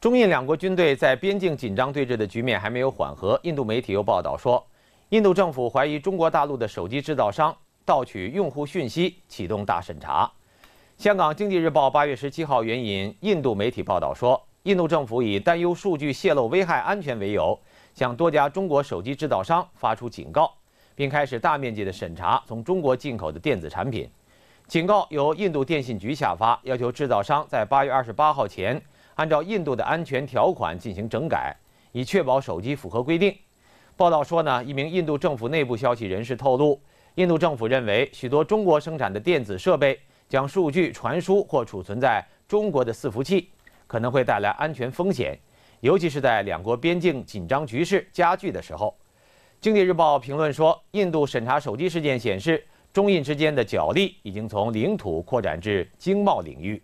中印两国军队在边境紧张对峙的局面还没有缓和，印度媒体又报道说，印度政府怀疑中国大陆的手机制造商盗取用户信息，启动大审查。香港《经济日报》八月十七号援引印度媒体报道说，印度政府以担忧数据泄露危害安全为由，向多家中国手机制造商发出警告，并开始大面积的审查从中国进口的电子产品。警告由印度电信局下发，要求制造商在八月二十八号前。按照印度的安全条款进行整改，以确保手机符合规定。报道说呢，一名印度政府内部消息人士透露，印度政府认为许多中国生产的电子设备将数据传输或储存在中国的伺服器，可能会带来安全风险，尤其是在两国边境紧张局势加剧的时候。经济日报评论说，印度审查手机事件显示，中印之间的角力已经从领土扩展至经贸领域。